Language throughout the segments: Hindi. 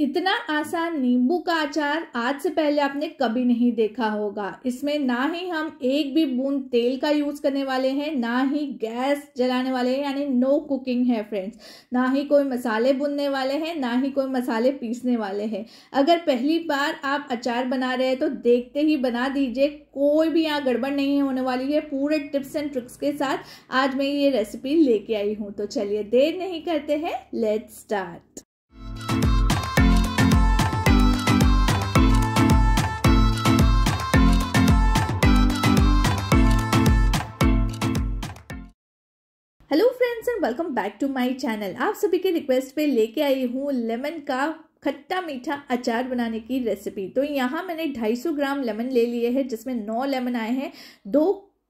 इतना आसान नींबू का अचार आज से पहले आपने कभी नहीं देखा होगा इसमें ना ही हम एक भी बूंद तेल का यूज़ करने वाले हैं ना ही गैस जलाने वाले हैं यानी नो कुकिंग है फ्रेंड्स ना ही कोई मसाले बुनने वाले हैं ना ही कोई मसाले पीसने वाले हैं अगर पहली बार आप अचार बना रहे हैं तो देखते ही बना दीजिए कोई भी यहाँ गड़बड़ नहीं होने वाली है पूरे टिप्स एंड ट्रिक्स के साथ आज मैं ये रेसिपी लेके आई हूँ तो चलिए देर नहीं करते हैं let start welcome back to my channel आप सभी के रिक्वेस्ट पे लेके आई हूँ लेमन का खट्टा मीठा अचार बनाने की रेसिपी तो यहाँ मैंने 250 ग्राम लेमन ले लिए है जिसमें नौ लेमन आए हैं दो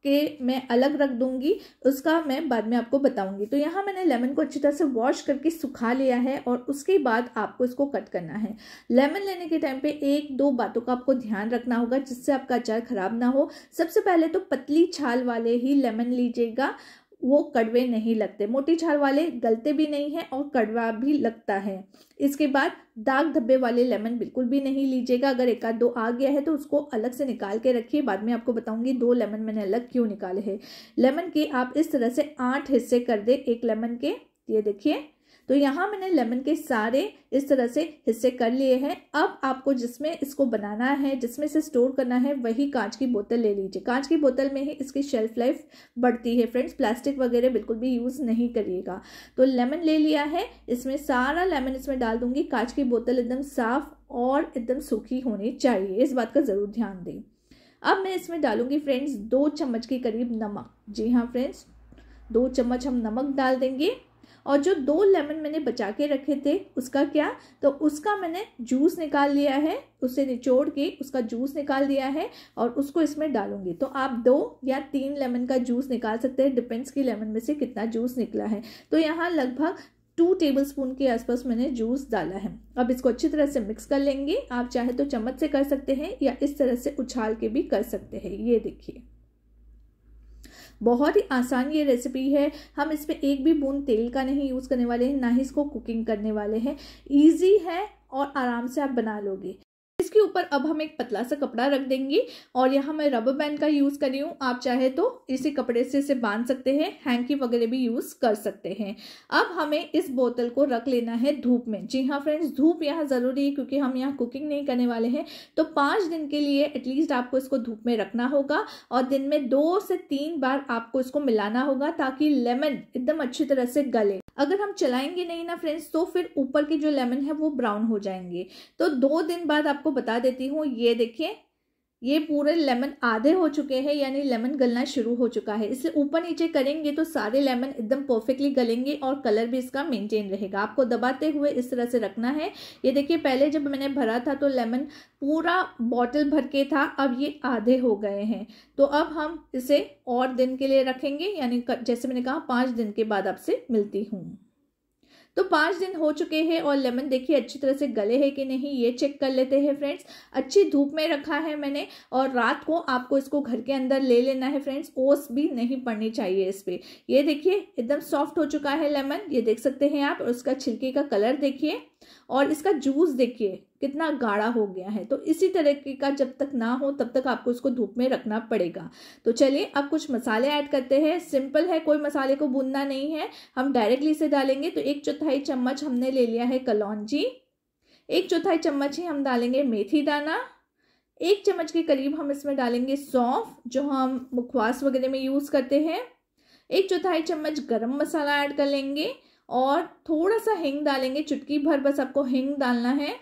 के मैं अलग रख दूंगी उसका मैं बाद में आपको बताऊंगी तो यहाँ मैंने लेमन को अच्छी तरह से वॉश करके सुखा लिया है और उसके बाद आपको इसको कट करना है लेमन लेने के टाइम पे एक दो बातों का आपको ध्यान रखना होगा जिससे आपका अचार ख़राब ना हो सबसे पहले तो पतली छाल वाले ही लेमन लीजिएगा वो कड़वे नहीं लगते मोटी छाल वाले गलते भी नहीं हैं और कड़वा भी लगता है इसके बाद दाग धब्बे वाले लेमन बिल्कुल भी नहीं लीजिएगा अगर एक आध दो आ गया है तो उसको अलग से निकाल के रखिए बाद में आपको बताऊंगी दो लेमन मैंने अलग क्यों निकाले हैं लेमन के आप इस तरह से आठ हिस्से कर दें एक लेमन के ये देखिए तो यहाँ मैंने लेमन के सारे इस तरह से हिस्से कर लिए हैं अब आपको जिसमें इसको बनाना है जिसमें से स्टोर करना है वही कांच की बोतल ले लीजिए कांच की बोतल में ही इसकी शेल्फ लाइफ बढ़ती है फ्रेंड्स प्लास्टिक वगैरह बिल्कुल भी यूज़ नहीं करिएगा तो लेमन ले लिया है इसमें सारा लेमन इसमें डाल दूंगी कांच की बोतल एकदम साफ़ और एकदम सूखी होनी चाहिए इस बात का ज़रूर ध्यान दें अब मैं इसमें डालूंगी फ्रेंड्स दो चम्मच के करीब नमक जी हाँ फ्रेंड्स दो चम्मच हम नमक डाल देंगे और जो दो लेमन मैंने बचा के रखे थे उसका क्या तो उसका मैंने जूस निकाल लिया है उसे निचोड़ के उसका जूस निकाल दिया है और उसको इसमें डालूंगी तो आप दो या तीन लेमन का जूस निकाल सकते हैं डिपेंड्स कि लेमन में से कितना जूस निकला है तो यहाँ लगभग टू टेबल स्पून के आसपास मैंने जूस डाला है अब इसको अच्छी तरह से मिक्स कर लेंगे आप चाहे तो चम्मच से कर सकते हैं या इस तरह से उछाल के भी कर सकते हैं ये देखिए बहुत ही आसान ये रेसिपी है हम इसमें एक भी बूंद तेल का नहीं यूज़ करने वाले हैं ना ही इसको कुकिंग करने वाले हैं ईजी है और आराम से आप बना लोगे इसके ऊपर अब हम एक पतला सा कपड़ा रख देंगे और यहाँ मैं रबर बैंड का यूज़ कर रही हूँ आप चाहे तो इसे कपड़े से इसे बांध सकते हैं हैंकी वगैरह भी यूज़ कर सकते हैं अब हमें इस बोतल को रख लेना है धूप में जी हाँ फ्रेंड्स धूप यहाँ ज़रूरी है क्योंकि हम यहाँ कुकिंग नहीं करने वाले हैं तो पाँच दिन के लिए एटलीस्ट आपको इसको धूप में रखना होगा और दिन में दो से तीन बार आपको इसको मिलाना होगा ताकि लेमन एकदम अच्छी तरह से गले अगर हम चलाएंगे नहीं ना फ्रेंड्स तो फिर ऊपर के जो लेमन है वो ब्राउन हो जाएंगे तो दो दिन बाद आपको बता देती हूँ ये देखिए ये पूरे लेमन आधे हो चुके हैं यानी लेमन गलना शुरू हो चुका है इसलिए ऊपर नीचे करेंगे तो सारे लेमन एकदम परफेक्टली गलेंगे और कलर भी इसका मेंटेन रहेगा आपको दबाते हुए इस तरह से रखना है ये देखिए पहले जब मैंने भरा था तो लेमन पूरा बॉटल भर के था अब ये आधे हो गए हैं तो अब हम इसे और दिन के लिए रखेंगे यानी जैसे मैंने कहा पाँच दिन के बाद आपसे मिलती हूँ तो पाँच दिन हो चुके हैं और लेमन देखिए अच्छी तरह से गले है कि नहीं ये चेक कर लेते हैं फ्रेंड्स अच्छी धूप में रखा है मैंने और रात को आपको इसको घर के अंदर ले लेना है फ्रेंड्स ओस भी नहीं पड़नी चाहिए इस पर ये देखिए एकदम सॉफ्ट हो चुका है लेमन ये देख सकते हैं आप और उसका छिलके का कलर देखिए और इसका जूस देखिए कितना गाढ़ा हो गया है तो इसी तरीके का जब तक ना हो तब तक आपको इसको धूप में रखना पड़ेगा तो चलिए अब कुछ मसाले ऐड करते हैं सिंपल है कोई मसाले को भूनना नहीं है हम डायरेक्टली इसे डालेंगे तो एक चौथाई चम्मच हमने ले लिया है कलौजी एक चौथाई चम्मच ही हम डालेंगे मेथी दाना एक चम्मच के करीब हम इसमें डालेंगे सौंफ जो हम मुखवास वगैरह में यूज़ करते हैं एक चौथाई चम्मच गरम मसाला ऐड कर लेंगे और थोड़ा सा हिंग डालेंगे चुटकी भर बस आपको हिंग डालना है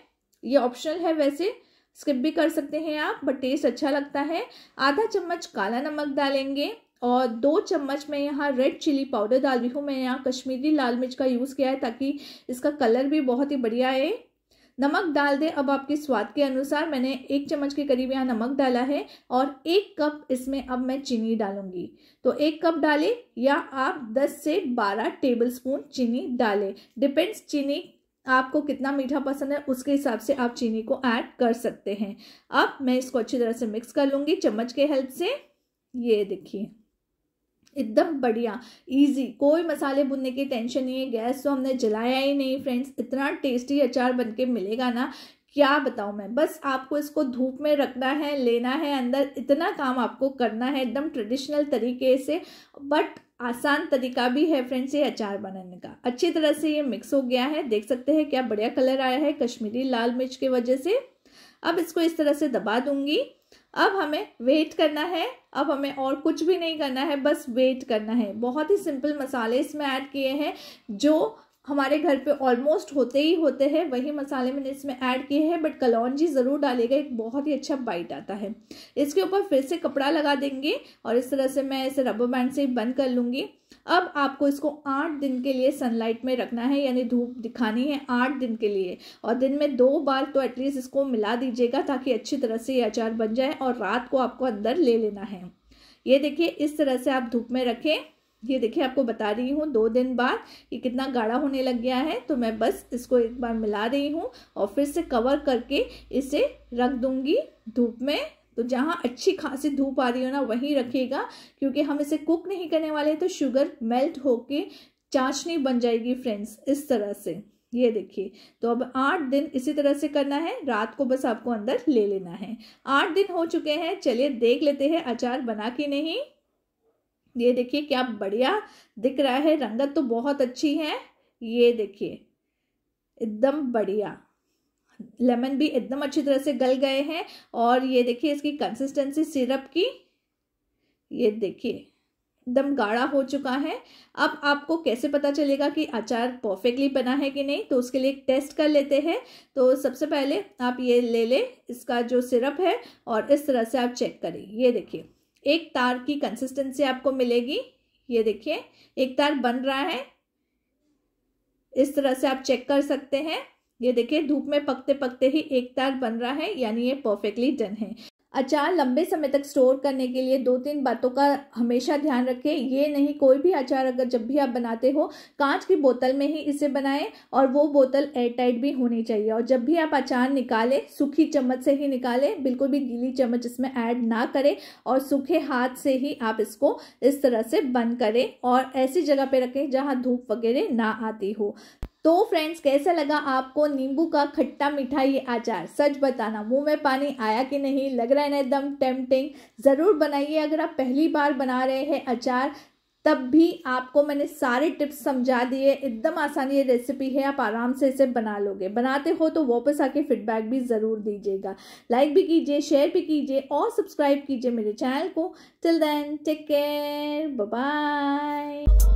ये ऑप्शनल है वैसे स्किप भी कर सकते हैं आप बट टेस्ट अच्छा लगता है आधा चम्मच काला नमक डालेंगे और दो चम्मच मैं यहाँ रेड चिली पाउडर डाल रही हूँ मैं यहाँ कश्मीरी लाल मिर्च का यूज़ किया है ताकि इसका कलर भी बहुत ही बढ़िया आए नमक डाल दें अब आपके स्वाद के अनुसार मैंने एक चम्मच के करीब यहाँ नमक डाला है और एक कप इसमें अब मैं चीनी डालूंगी तो एक कप डालें या आप 10 से 12 टेबलस्पून चीनी डालें डिपेंड्स चीनी आपको कितना मीठा पसंद है उसके हिसाब से आप चीनी को ऐड कर सकते हैं अब मैं इसको अच्छी तरह से मिक्स कर लूँगी चम्मच के हेल्प से ये देखिए एकदम बढ़िया इजी कोई मसाले भुनने की टेंशन नहीं है गैस तो हमने जलाया ही नहीं फ्रेंड्स इतना टेस्टी अचार बन के मिलेगा ना क्या बताऊँ मैं बस आपको इसको धूप में रखना है लेना है अंदर इतना काम आपको करना है एकदम ट्रेडिशनल तरीके से बट आसान तरीका भी है फ्रेंड्स ये अचार बनाने का अच्छी तरह से ये मिक्स हो गया है देख सकते हैं क्या बढ़िया कलर आया है कश्मीरी लाल मिर्च की वजह से अब इसको इस तरह से दबा दूंगी अब हमें वेट करना है अब हमें और कुछ भी नहीं करना है बस वेट करना है बहुत ही सिंपल मसाले इसमें ऐड किए हैं जो हमारे घर पे ऑलमोस्ट होते ही होते हैं वही मसाले मैंने इसमें ऐड किए हैं बट कलौजी ज़रूर डालेगा एक बहुत ही अच्छा बाइट आता है इसके ऊपर फिर से कपड़ा लगा देंगे और इस तरह से मैं इसे रबर बैंड से बंद कर लूँगी अब आपको इसको आठ दिन के लिए सनलाइट में रखना है यानी धूप दिखानी है आठ दिन के लिए और दिन में दो बार तो एटलीस्ट इसको मिला दीजिएगा ताकि अच्छी तरह से ये अचार बन जाए और रात को आपको अंदर ले लेना है ये देखिए इस तरह से आप धूप में रखें ये देखिए आपको बता रही हूँ दो दिन बाद ये कितना गाढ़ा होने लग गया है तो मैं बस इसको एक बार मिला रही हूँ और फिर से कवर करके इसे रख दूँगी धूप में तो जहाँ अच्छी खासी धूप आ रही हो ना वहीं रखिएगा क्योंकि हम इसे कुक नहीं करने वाले तो शुगर मेल्ट होके चाशनी बन जाएगी फ्रेंड्स इस तरह से ये देखिए तो अब आठ दिन इसी तरह से करना है रात को बस आपको अंदर ले लेना है आठ दिन हो चुके हैं चलिए देख लेते हैं अचार बना के नहीं ये देखिए क्या बढ़िया दिख रहा है रंगत तो बहुत अच्छी है ये देखिए एकदम बढ़िया लेमन भी एकदम अच्छी तरह से गल गए हैं और ये देखिए इसकी कंसिस्टेंसी सिरप की ये देखिए एकदम गाढ़ा हो चुका है अब आपको कैसे पता चलेगा कि अचार परफेक्टली बना है कि नहीं तो उसके लिए टेस्ट कर लेते हैं तो सबसे पहले आप ये ले लें इसका जो सिरप है और इस तरह से आप चेक करें ये देखिए एक तार की कंसिस्टेंसी आपको मिलेगी ये देखिए एक तार बन रहा है इस तरह से आप चेक कर सकते हैं ये देखिए धूप में पकते पकते ही एक तार बन रहा है यानी ये परफेक्टली डन है अचार लंबे समय तक स्टोर करने के लिए दो तीन बातों का हमेशा ध्यान रखें ये नहीं कोई भी अचार अगर जब भी आप बनाते हो कांच की बोतल में ही इसे बनाएं और वो बोतल एयरटाइट भी होनी चाहिए और जब भी आप अचार निकालें सूखी चम्मच से ही निकालें बिल्कुल भी गीली चम्मच इसमें ऐड ना करें और सूखे हाथ से ही आप इसको इस तरह से बंद करें और ऐसी जगह पर रखें जहाँ धूप वगैरह ना आती हो तो फ्रेंड्स कैसा लगा आपको नींबू का खट्टा मीठा ये अचार सच बताना मुंह में पानी आया कि नहीं लग रहा है ना एकदम टेम्पटिंग ज़रूर बनाइए अगर आप पहली बार बना रहे हैं अचार तब भी आपको मैंने सारे टिप्स समझा दिए एकदम आसानी ये रेसिपी है आप आराम से इसे बना लोगे बनाते हो तो वापस आके फीडबैक भी ज़रूर दीजिएगा लाइक भी कीजिए शेयर भी कीजिए और सब्सक्राइब कीजिए मेरे चैनल को till then take care bye